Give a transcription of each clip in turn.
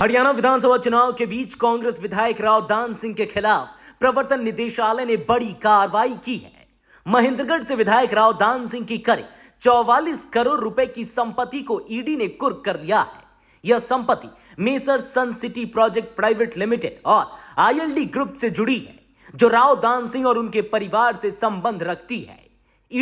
हरियाणा विधानसभा चुनाव के बीच कांग्रेस विधायक राव दान सिंह के खिलाफ प्रवर्तन निदेशालय ने बड़ी कार्रवाई की है महेंद्रगढ़ से विधायक राव दान सिंह की करे चौवालीस करोड़ रुपए की संपत्ति को ईडी ने कुर्क कर लिया है यह संपत्ति Messrs Sun City project private limited और आईएलडी ग्रुप से जुड़ी है जो राव दान सिंह और उनके परिवार से संबंध रखती है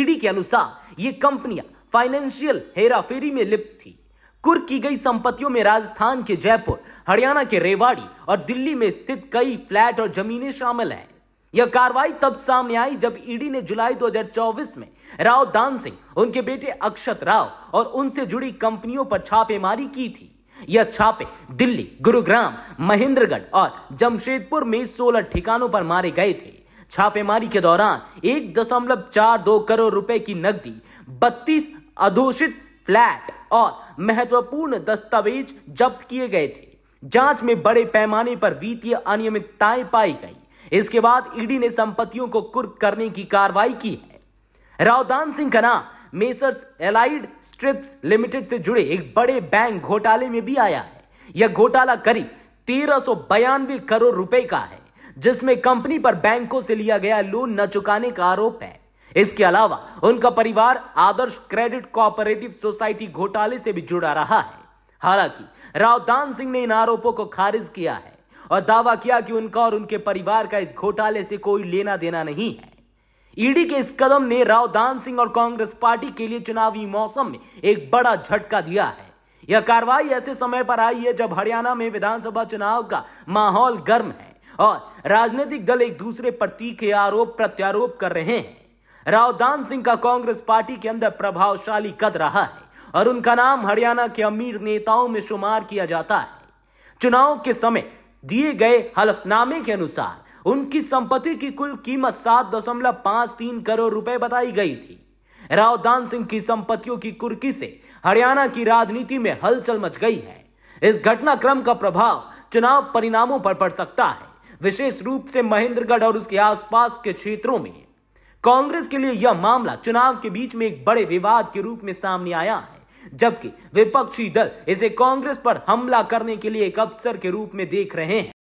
ईडी के अनुसार ये कंपनियां फाइनेंशियल हेराफेरी में लिप्त थी कुर्क की गई संपत्तियों में राजस्थान के जयपुर हरियाणा के रेवाड़ी और दिल्ली में स्थित कई फ्लैट और जमीनें शामिल हैं यह कार्रवाई तब सामने आई जब ईडी ने जुलाई 2024 में राव दान सिंह उनके बेटे अक्षत राव और उनसे जुड़ी कंपनियों पर छापेमारी की थी यह छापे दिल्ली गुरुग्राम महेंद्रगढ़ और जमशेदपुर में सोलह ठिकानों पर मारे गए थे छापेमारी के दौरान एक दशमलव चार दो करोड़ रुपए की नकदी बत्तीस अधोषित फ्लैट और महत्वपूर्ण दस्तावेज जब्त किए गए थे जांच में बड़े पैमाने पर वित्तीय अनियमितताएं पाई गई इसके बाद ईडी ने संपत्तियों को कुर्क करने की कार्रवाई की है रावदान सिंह का नाम मेसर्स एलाइड स्ट्रिप्स लिमिटेड से जुड़े एक बड़े बैंक घोटाले में भी आया है यह घोटाला करीब तेरह करोड़ रुपए का है जिसमें कंपनी पर बैंकों से लिया गया लोन न चुकाने का आरोप है इसके अलावा उनका परिवार आदर्श क्रेडिट कोऑपरेटिव सोसाइटी घोटाले से भी जुड़ा रहा है हालांकि रावदान सिंह ने इन आरोपों को खारिज किया है और दावा किया कि उनका और उनके परिवार का इस घोटाले से कोई लेना देना नहीं है ईडी के इस कदम ने रावदान सिंह और कांग्रेस पार्टी के लिए चुनावी मौसम में एक बड़ा झटका दिया है यह कार्रवाई ऐसे समय पर आई है जब हरियाणा में विधानसभा चुनाव का माहौल गर्म है और राजनीतिक दल एक दूसरे पर तीखे आरोप प्रत्यारोप कर रहे हैं रावदान सिंह का कांग्रेस पार्टी के अंदर प्रभावशाली कद रहा है और उनका नाम हरियाणा के अमीर नेताओं में शुमार किया जाता है चुनाव के समय दिए गए हलफनामे के अनुसार उनकी संपत्ति की कुल कीमत सात दशमलव पांच तीन करोड़ रुपए बताई गई थी रावदान सिंह की संपत्तियों की कुर्की से हरियाणा की राजनीति में हलचल मच गई है इस घटनाक्रम का प्रभाव चुनाव परिणामों पर पड़ सकता है विशेष रूप से महेंद्रगढ़ और उसके आसपास के क्षेत्रों में कांग्रेस के लिए यह मामला चुनाव के बीच में एक बड़े विवाद के रूप में सामने आया है जबकि विपक्षी दल इसे कांग्रेस पर हमला करने के लिए एक अवसर के रूप में देख रहे हैं